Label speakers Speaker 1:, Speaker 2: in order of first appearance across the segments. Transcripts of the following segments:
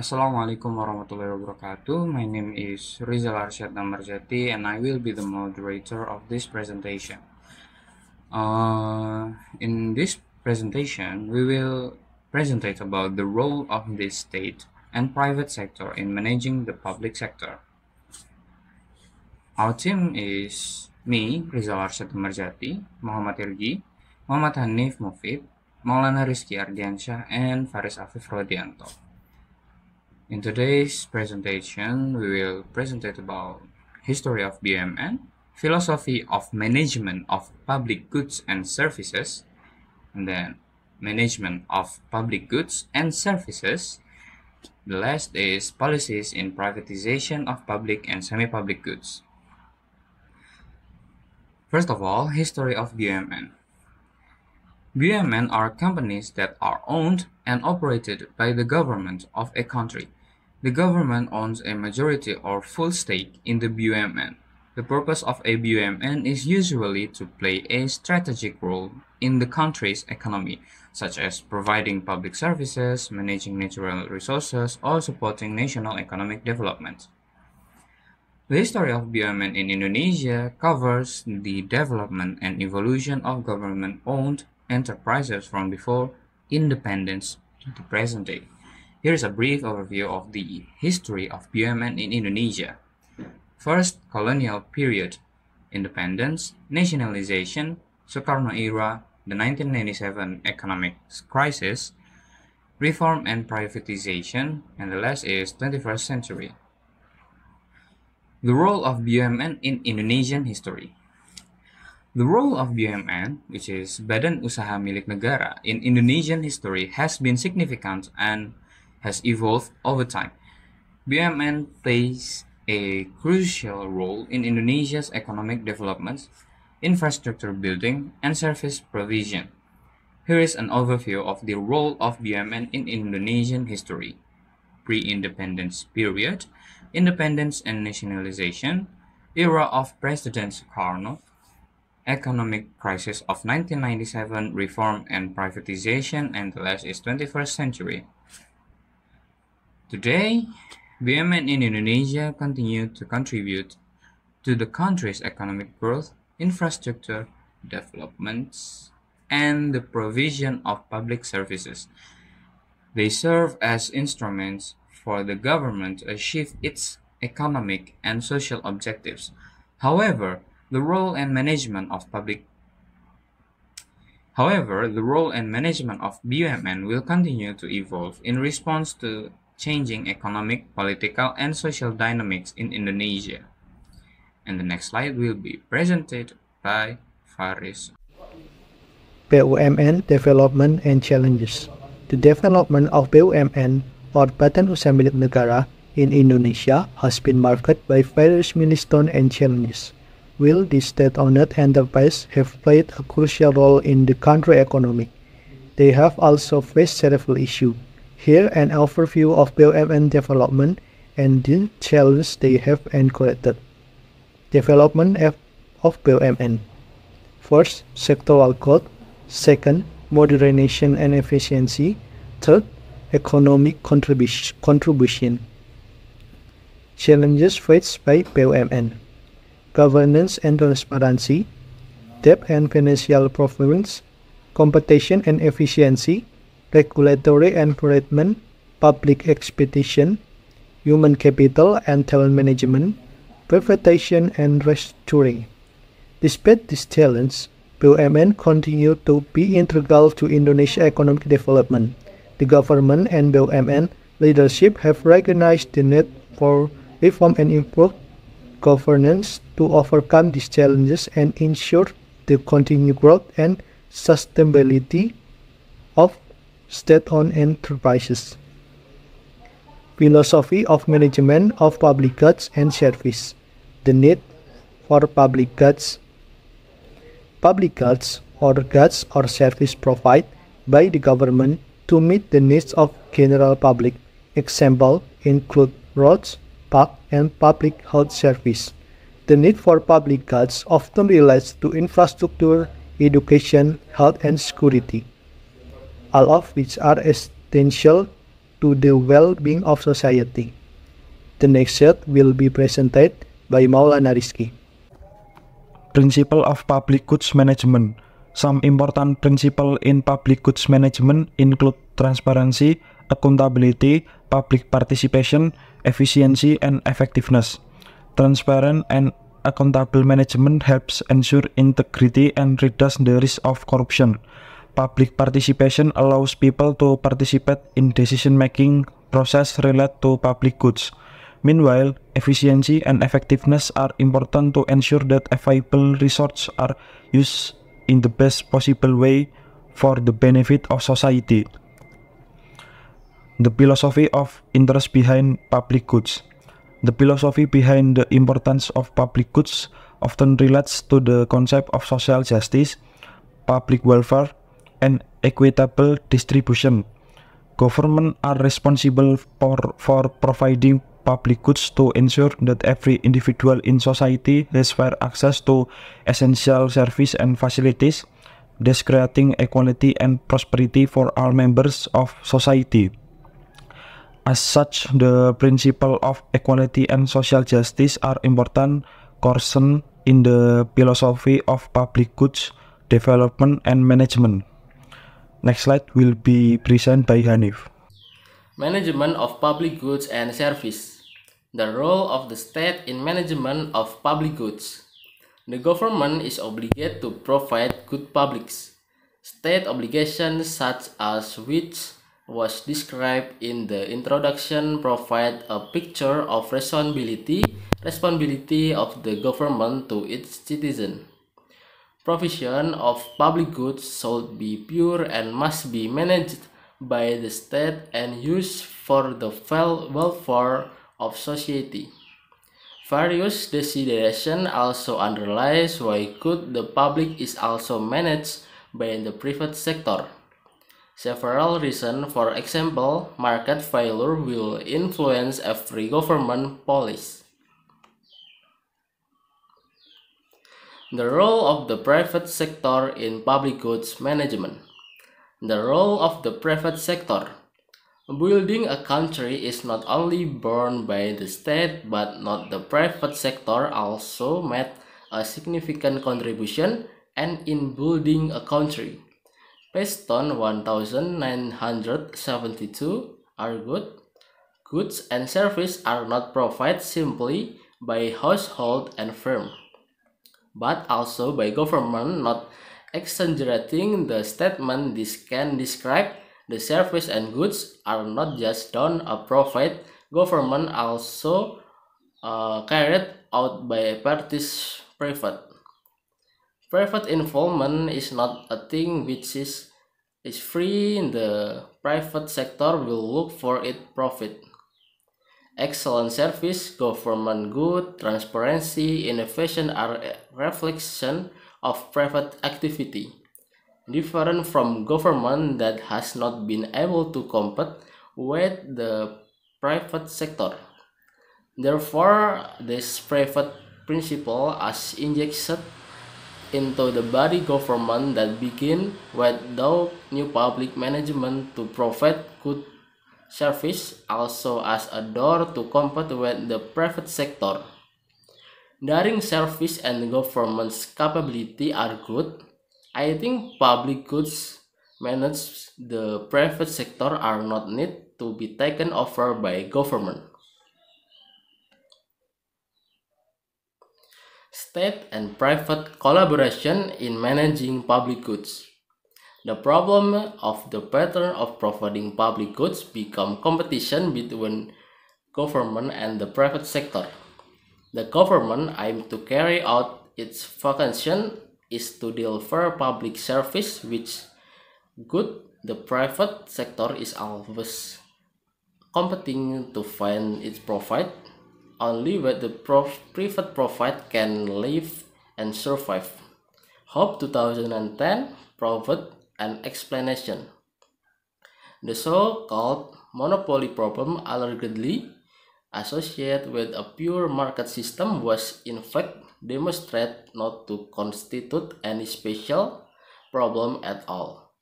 Speaker 1: Assalamualaikum warahmatullahi wabarakatuh. My name is Rizal Arsyad Namarjati and I will be the moderator of this presentation. Uh, in this presentation, we will presentate about the role of the state and private sector in managing the public sector. Our team is me, Rizal Arsyad Namarjati, Muhammad Irgi, Muhammad Hanif Mufid, Maulana Rizky Ardiansyah, and Faris Afif Rodianto. In today's presentation, we will present about history of BMN, philosophy of management of public goods and services, and then management of public goods and services. The last is policies in privatization of public and semi-public goods. First of all, history of BMN. BMN are companies that are owned and operated by the government of a country the government owns a majority or full stake in the BUMN. The purpose of a BUMN is usually to play a strategic role in the country's economy, such as providing public services, managing natural resources, or supporting national economic development. The history of BUMN in Indonesia covers the development and evolution of government-owned enterprises from before independence to the present day. Here is a brief overview of the history of BUMN in Indonesia. First, colonial period, independence, nationalization, Sukarno era, the 1997 economic crisis, reform and privatization, and the last is 21st century. The role of BUMN in Indonesian history. The role of BUMN, which is Badan Usaha Milik Negara, in Indonesian history has been significant and has evolved over time. BUMN plays a crucial role in Indonesia's economic developments, infrastructure building, and service provision. Here is an overview of the role of BUMN in Indonesian history. Pre-independence period, independence and nationalization, era of President Karno, economic crisis of 1997, reform and privatization, and the last is 21st century. Today, women in Indonesia continue to contribute to the country's economic growth, infrastructure developments, and the provision of public services. They serve as instruments for the government to achieve its economic and social objectives. However, the role and management of public However, the role and management of BUMN will continue to evolve in response to changing economic, political, and social dynamics in Indonesia. And the next slide will be presented by Faris.
Speaker 2: BUMN Development and Challenges The development of BUMN or Badan Usaha Milik Negara in Indonesia has been marked by various milestones and challenges. Will the state-owned enterprise have played a crucial role in the country economy? They have also faced several issues here an overview of BLMN development and the challenges they have encountered. Development of BLMN First, sectoral growth. Second, modernization and efficiency. Third, economic contribu contribution. Challenges faced by BLMN Governance and transparency, debt and financial performance, competition and efficiency, regulatory environment, public expedition, human capital and talent management, prevention and restructuring. Despite these challenges, BUMN continue to be integral to Indonesia's economic development. The government and BUMN leadership have recognized the need for reform and improved governance to overcome these challenges and ensure the continued growth and sustainability of state-owned enterprises. Philosophy of management of public goods and service. The need for public goods. Public goods or goods or service provided by the government to meet the needs of general public. Example include roads, park, and public health service. The need for public goods often relates to infrastructure, education, health, and security. all of which are essential to the well-being of society. The next set will be presented by Maulana Rizki.
Speaker 3: Principle of Public Goods Management Some important principles in public goods management include transparency, accountability, public participation, efficiency, and effectiveness. Transparent and accountable management helps ensure integrity and reduce the risk of corruption. public participation allows people to participate in decision-making process related to public goods. Meanwhile, efficiency and effectiveness are important to ensure that available resources are used in the best possible way for the benefit of society. The philosophy of interest behind public goods. The philosophy behind the importance of public goods often relates to the concept of social justice, public welfare, and equitable distribution. Government are responsible for, for providing public goods to ensure that every individual in society has fair access to essential service and facilities, thus creating equality and prosperity for all members of society. As such, the principle of equality and social justice are important concerns in the philosophy of public goods development and management. Next slide will be presented by Hanif.
Speaker 4: Management of public goods and service. The role of the state in management of public goods. The government is obligated to provide good publics. State obligations such as which was described in the introduction provide a picture of responsibility responsibility of the government to its citizen provision of public goods should be pure and must be managed by the state and used for the welfare of society. Various desiderations also underlies why good the public is also managed by the private sector. Several reasons, for example, market failure will influence every government policy. The role of the private sector in public goods management. The role of the private sector. Building a country is not only borne by the state but not the private sector also made a significant contribution and in building a country. based on 1972 are good. Goods and services are not provided simply by household and firm but also by government not exaggerating the statement this can describe the service and goods are not just done a profit government also uh, carried out by parties private private involvement is not a thing which is is free the private sector will look for it profit excellent service, government good, transparency, innovation are reflection of private activity. Different from government that has not been able to compete with the private sector. Therefore, this private principle as injected into the body government that begin with the new public management to provide good service also as a door to compete with the private sector. During service and government's capability are good, I think public goods managed the private sector are not need to be taken over by government. State and private collaboration in managing public goods. The problem of the pattern of providing public goods become competition between government and the private sector. The government aims to carry out its function is to deliver public service which good the private sector is always competing to find its profit only where the prof private profit can live and survive. Hope 2010 profit. An explanation. The so-called monopoly problem allegedly associated with a pure market system was in fact demonstrated not to constitute any special problem at all.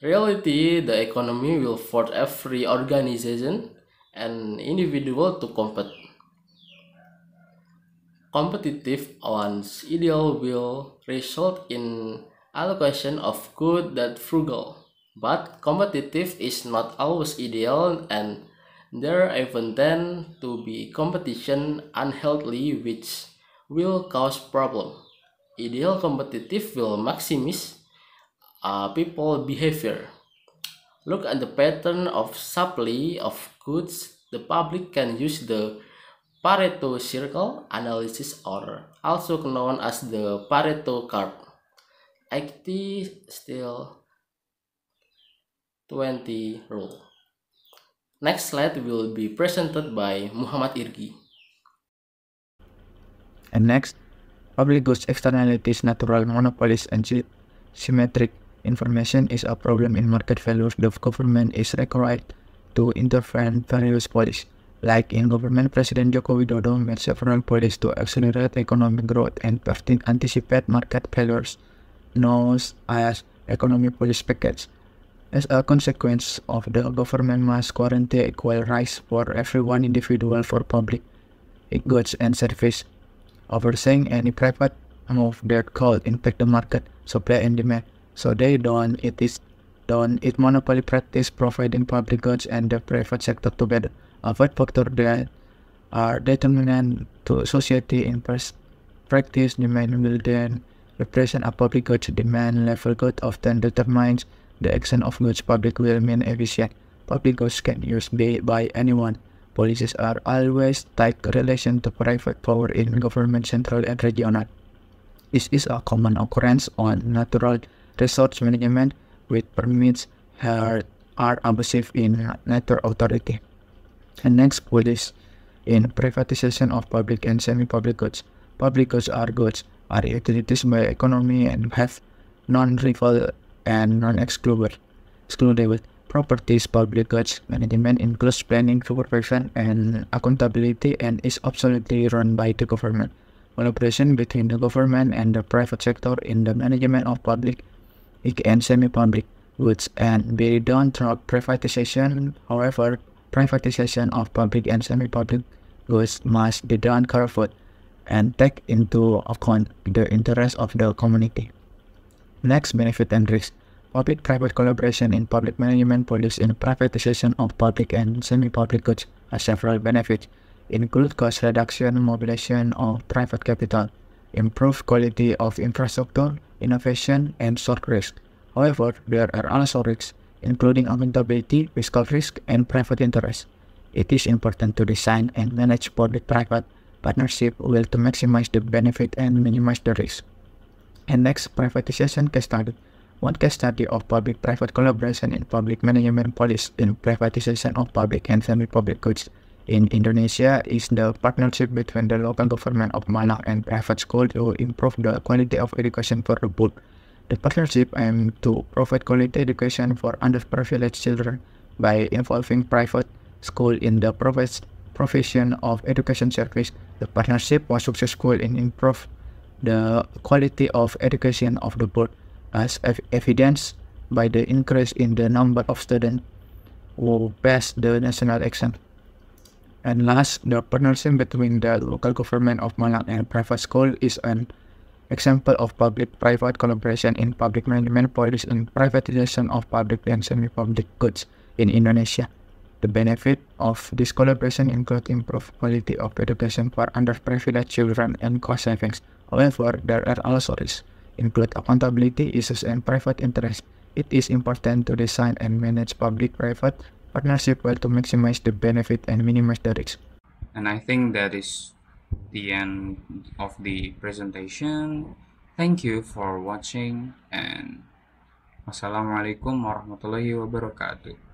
Speaker 4: Reality, the economy will force every organization and individual to compete. Competitive one's ideal will result in allocation of good that frugal. But competitive is not always ideal and there even tend to be competition unhealthy which will cause problem. Ideal competitive will maximize uh, people behavior. Look at the pattern of supply of goods. The public can use the Pareto circle analysis or also known as the Pareto curve. Acti still 20 rule. Next slide will be presented by Muhammad Irgi.
Speaker 5: And next, public goods externalities, natural monopolies, and symmetric information is a problem in market values. The government is required to intervene various policies. Like in government, President Joko Widodo made several policies to accelerate economic growth and anticipate market failures. Known as economic police package. As a consequence of the government mass guarantee equal rights for everyone individual for public goods and service, overseeing any private move that could impact the market, supply and demand. So they don't it is don't it monopoly practice providing public goods and the private sector together. Avoid factor that are determinant to society in practice demand will then Repression of public goods demand level goods often determines the action of goods public will mean efficient. Public goods can used by anyone. Policies are always tight relation to private power in government central and regional. This is a common occurrence on natural resource management which permits her are abusive in natural authority. And next police in privatization of public and semi-public goods. Public goods are goods are activities by economy and have non rival and non-excludable properties. Public goods management includes planning, supervision, and accountability and is absolutely run by the government. Collaboration between the government and the private sector in the management of public and semi-public goods and be done through privatization. However, privatization of public and semi-public goods must be done carefully and take into account the interests of the community. Next, benefit and risk. Public-private collaboration in public management policies and privatization of public and semi-public goods has several benefits, include cost reduction, mobilization of private capital, improved quality of infrastructure, innovation, and short risk. However, there are also risks, including accountability, fiscal risk, and private interest. It is important to design and manage public-private partnership will to maximize the benefit and minimize the risk. And next, privatization case study. One case study of public-private collaboration in public management policy in privatization of public and semi-public goods in Indonesia is the partnership between the local government of Malang and private school to improve the quality of education for the both. The partnership aims to provide quality education for underprivileged children by involving private school in the provision of education service the partnership was successful in improve the quality of education of the board, as ev evidenced by the increase in the number of students who passed the national exam. And last, the partnership between the local government of Malang and private school is an example of public-private collaboration in public management policies and privatization of public and semi-public goods in Indonesia the benefit of this collaboration include improved quality of education for underprivileged children and cost savings. However, there are also risks, include accountability issues and private interests. It is important to design and manage public-private partnership well to maximize the benefit and minimize the
Speaker 1: risks. And I think that is the end of the presentation. Thank you for watching and Wassalamualaikum warahmatullahi wabarakatuh.